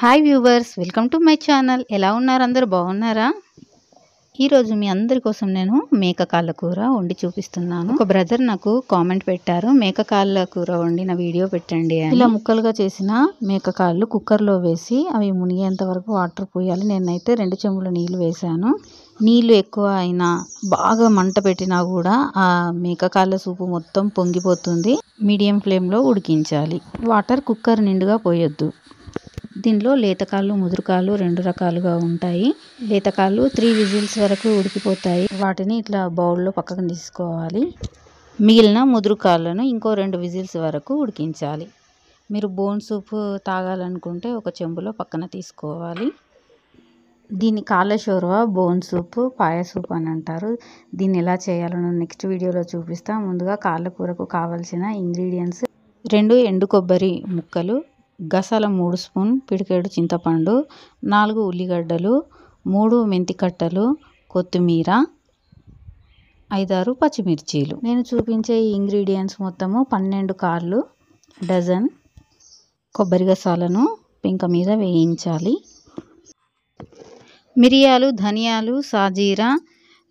hi viewers welcome to my channel ఎలా ఉన్నారు అందరు బాగున్నారా ఈరోజు మీ అందరి కోసం నేను మేక కాళ్ళ కూర వండి చూపిస్తున్నాను ఒక బ్రదర్ నాకు కామెంట్ పెట్టారు మేక కాళ్ళ కూర వండిన వీడియో పెట్టండి ఇలా ముక్కలుగా చేసిన మేక కాళ్ళు కుక్కర్లో వేసి అవి మునిగేంత వరకు వాటర్ పోయాలి నేనైతే రెండు చెంబుల నీళ్ళు వేశాను నీళ్ళు ఎక్కువ అయినా బాగా మంట పెట్టినా కూడా ఆ మేక కాళ్ళ సూపు మొత్తం పొంగిపోతుంది మీడియం ఫ్లేమ్లో ఉడికించాలి వాటర్ కుక్కర్ నిండుగా పోయొద్దు దీనిలో లేతకాళ్ళు ముదురుకాళ్ళు రెండు రకాలుగా ఉంటాయి లేతకాళ్ళు త్రీ విజిల్స్ వరకు ఉడికిపోతాయి వాటిని ఇట్లా బౌల్లో పక్కకు తీసుకోవాలి మిగిలిన ముదురుకాళ్ళను ఇంకో రెండు విజిల్స్ వరకు ఉడికించాలి మీరు బోన్ సూప్ తాగాలనుకుంటే ఒక చెంబులో పక్కన తీసుకోవాలి దీని కాళ్ళ షోర్వ బోన్ సూప్ పాయ సూప్ అని అంటారు దీన్ని ఎలా చేయాలో నెక్స్ట్ వీడియోలో చూపిస్తా ముందుగా కాళ్ళ కూరకు కావలసిన ఇంగ్రీడియంట్స్ రెండు ఎండు కొబ్బరి ముక్కలు గసాల మూడు స్పూన్ పిడికేడు చింతపండు నాలుగు ఉల్లిగడ్డలు మూడు మెంతికట్టలు కొత్తిమీర ఐదారు పచ్చిమిర్చీలు నేను చూపించే ఈ ఇంగ్రీడియంట్స్ మొత్తము పన్నెండు కార్లు డజన్ కొబ్బరి గసాలను పెంక మీద వేయించాలి మిరియాలు ధనియాలు సాజీరా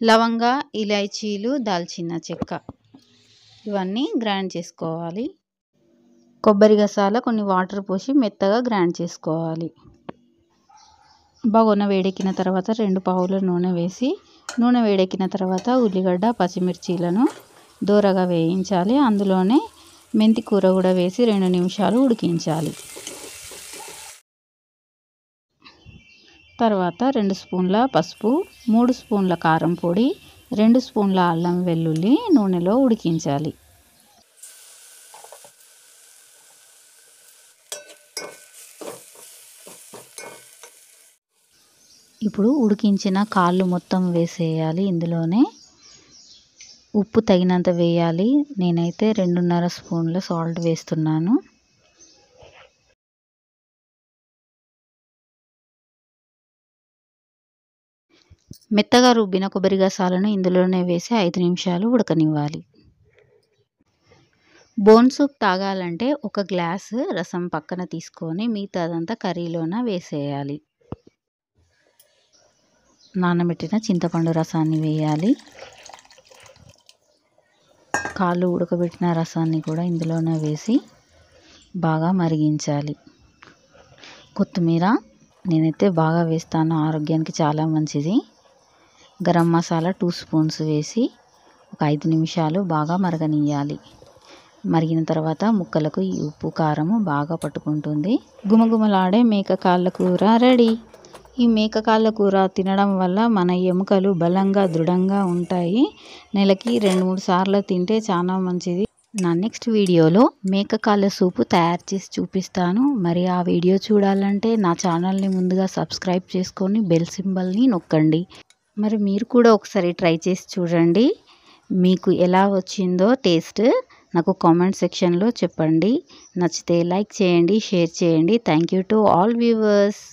లవంగ ఇలైచీలు దాల్చిన చెక్క ఇవన్నీ గ్రైండ్ చేసుకోవాలి కొబ్బరి గసాల కొన్ని వాటర్ పోసి మెత్తగా గ్రైండ్ చేసుకోవాలి బగోన వేడెక్కిన తర్వాత రెండు పావుల నూనె వేసి నూనె వేడెక్కిన తర్వాత ఉల్లిగడ్డ పచ్చిమిర్చీలను దూరగా వేయించాలి అందులోనే మెంతి కూర కూడా వేసి రెండు నిమిషాలు ఉడికించాలి తర్వాత రెండు స్పూన్ల పసుపు మూడు స్పూన్ల కారం పొడి రెండు స్పూన్ల అల్లం వెల్లుల్లి నూనెలో ఉడికించాలి ఇప్పుడు ఉడికించిన కాళ్ళు మొత్తం వేసేయాలి ఇందులోనే ఉప్పు తగినంత వేయాలి నేనైతే రెండున్నర స్పూన్ల సాల్ట్ వేస్తున్నాను మెత్తగా రుబ్బిన కొబ్బరి గసాలను ఇందులోనే వేసి ఐదు నిమిషాలు ఉడకనివ్వాలి బోన్ సూప్ తాగాలంటే ఒక గ్లాసు రసం పక్కన తీసుకొని మిగతాదంతా కర్రీలోన వేసేయాలి నానబెట్టిన చింతపండు రసాన్ని వేయాలి కాళ్ళు ఉడకబెట్టిన రసాన్ని కూడా ఇందులోనే వేసి బాగా మరిగించాలి కొత్తిమీర నేనైతే బాగా వేస్తాను ఆరోగ్యానికి చాలా మంచిది గరం మసాలా టూ స్పూన్స్ వేసి ఒక ఐదు నిమిషాలు బాగా మరగనియాలి మరిగిన తర్వాత ముక్కలకు ఈ ఉప్పు కారము బాగా పట్టుకుంటుంది గుమగుమలాడే మేక కాళ్ళ కూర రెడీ ఈ మేకకాళ్ళ కూర తినడం వల్ల మన ఎముకలు బలంగా దృఢంగా ఉంటాయి నెలకి రెండు మూడు సార్లు తింటే చాలా మంచిది నా నెక్స్ట్ వీడియోలో మేకకాళ్ళ సూపు తయారు చేసి చూపిస్తాను మరి ఆ వీడియో చూడాలంటే నా ఛానల్ని ముందుగా సబ్స్క్రైబ్ చేసుకొని బెల్ సింబల్ని నొక్కండి మరి మీరు కూడా ఒకసారి ట్రై చేసి చూడండి మీకు ఎలా వచ్చిందో టేస్ట్ నాకు కామెంట్ సెక్షన్లో చెప్పండి నచ్చితే లైక్ చేయండి షేర్ చేయండి thank you to all viewers